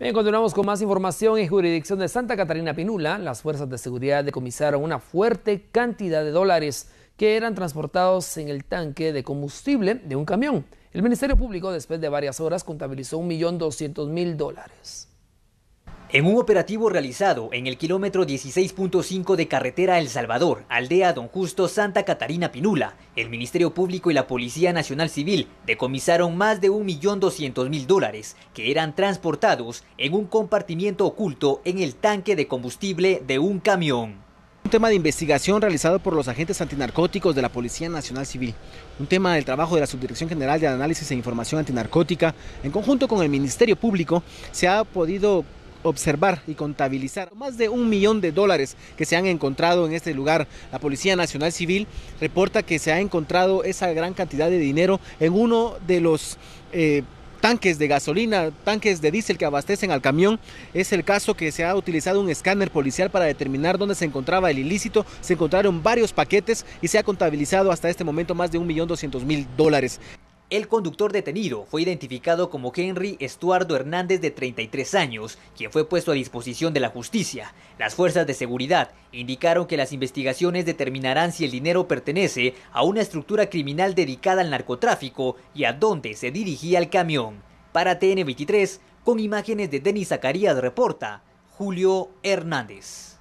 Bien, continuamos con más información. En jurisdicción de Santa Catarina Pinula, las fuerzas de seguridad decomisaron una fuerte cantidad de dólares que eran transportados en el tanque de combustible de un camión. El Ministerio Público, después de varias horas, contabilizó 1.200.000 dólares. En un operativo realizado en el kilómetro 16.5 de carretera El Salvador, aldea Don Justo Santa Catarina Pinula, el Ministerio Público y la Policía Nacional Civil decomisaron más de 1.200.000 dólares que eran transportados en un compartimiento oculto en el tanque de combustible de un camión. Un tema de investigación realizado por los agentes antinarcóticos de la Policía Nacional Civil. Un tema del trabajo de la Subdirección General de Análisis e Información Antinarcótica. En conjunto con el Ministerio Público se ha podido observar y contabilizar más de un millón de dólares que se han encontrado en este lugar. La Policía Nacional Civil reporta que se ha encontrado esa gran cantidad de dinero en uno de los... Eh, tanques de gasolina, tanques de diésel que abastecen al camión. Es el caso que se ha utilizado un escáner policial para determinar dónde se encontraba el ilícito. Se encontraron varios paquetes y se ha contabilizado hasta este momento más de un millón doscientos mil dólares. El conductor detenido fue identificado como Henry Estuardo Hernández de 33 años, quien fue puesto a disposición de la justicia. Las fuerzas de seguridad indicaron que las investigaciones determinarán si el dinero pertenece a una estructura criminal dedicada al narcotráfico y a dónde se dirigía el camión. Para TN23, con imágenes de Denis Zacarías reporta Julio Hernández.